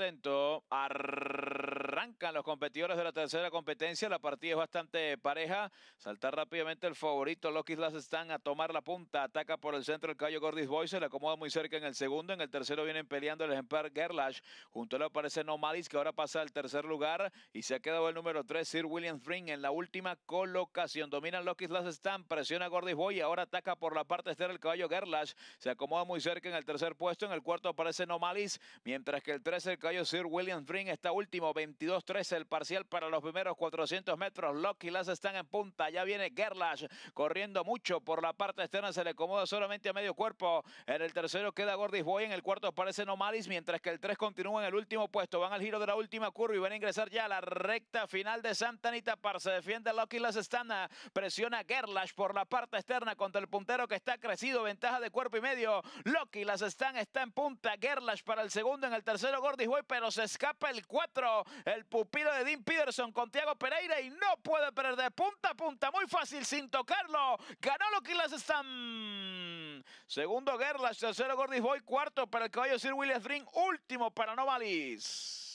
atento. Arrancan los competidores de la tercera competencia. La partida es bastante pareja. Saltar rápidamente el favorito. Lokis Las están a tomar la punta. Ataca por el centro el caballo Gordis Boy. Se le acomoda muy cerca en el segundo. En el tercero vienen peleando el ejemplar Gerlach. Junto a aparece Nomalis que ahora pasa al tercer lugar. Y se ha quedado el número 3, Sir William Fring, en la última colocación. Domina Lokis Las están. Presiona Gordis Boy. Ahora ataca por la parte externa el caballo Gerlach. Se acomoda muy cerca en el tercer puesto. En el cuarto aparece Nomalis Mientras que el 13 el Cayo Sir William Green está último, 22-13 el parcial para los primeros 400 metros. Lucky las están en punta, ya viene Gerlach corriendo mucho por la parte externa, se le acomoda solamente a medio cuerpo. En el tercero queda Gordis Boy, en el cuarto aparece Nomalis, mientras que el 3 continúa en el último puesto. Van al giro de la última curva y van a ingresar ya a la recta final de Santa Anita Par. Se defiende Lucky las están, ah, presiona Gerlach por la parte externa contra el puntero que está crecido, ventaja de cuerpo y medio. Lucky las están, está en punta. Gerlach para el segundo, en el tercero Gordis Boy pero se escapa el 4. El pupilo de Dean Peterson con Thiago Pereira y no puede perder punta a punta. Muy fácil, sin tocarlo. Ganó lo que las están. Segundo Gerlach, tercero Gordis Boy, cuarto para el caballo Sir Williams Ring último para Novalis.